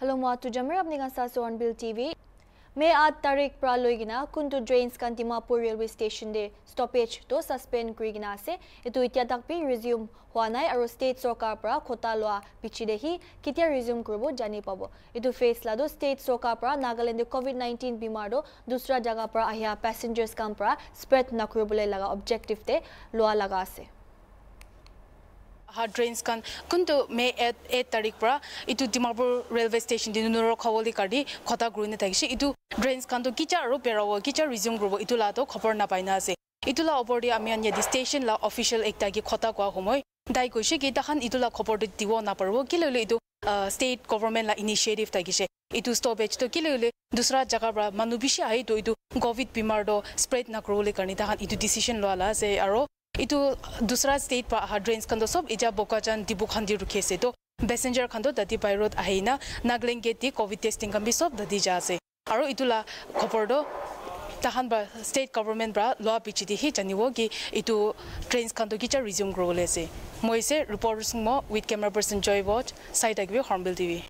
Hello mga tujamir, abning ang sasa on Bill TV. May at tarik praloy gina kundo drains kan Dimapur Railway Station de stoppage to suspend kuri gina se. Ito itiatak pin resume huanay aro state soka pra kota loa pichidehi kitia resume kurubo jani pabo. Ito face lado state soka pra nagalende COVID-19 bimardo dusra jaga pra ahya passengers kan pra spread na kurubule laga objective de loa laga se. হাৰ্ড ড্ৰেইনছ খান কিন্তু মে eight eight তাৰিখ পৰা এইটো Dimapur railway station দি নুনৰ খাবলৈ কাঢ়ি খতা ঘূৰি নাথাকিছে এইটো ড্ৰেইনছ খানটো কিটা আৰু পেৰাব কিটা ৰিজিউম কৰিব এইটো লাটো খবৰ নাপাই না আছে এইটো লা ওপৰ দি আমি আনি ষ্টেচন লা অফিচিয়েল একটা কি খতা কোৱা সময় দাই কৈছে কি তাহান এইটো লা খবৰটো দিব নাপাৰিব কেলৈ এইটো ষ্টেট গভৰ্ণমেণ্ট লা ইনিচিয়েটিভ থাকিছে এইটো ষ্টপেজটো কেলৈ হ'লে দোচৰা জেগাৰ পৰা মানুহ বেছি আহিতো এইটো কভিড বেমাৰটো স্প্ৰেড নকৰিবলৈ কাৰণে তাহান এইটো ডিচিশ্যন লোৱা লা আছে আৰু itu dusra state pa hardrains kando sob ija bokajan dibu khandi rukhese to passenger khando dadi by road ahina nagling gate covid testing kambi sob dadi jase aro itula khobor do tahan ba state government bra law pichi di hi chani wogi itu trains khando gi cha resume grole se moise report sing mo with camera person joy watch side agbi hornbill tv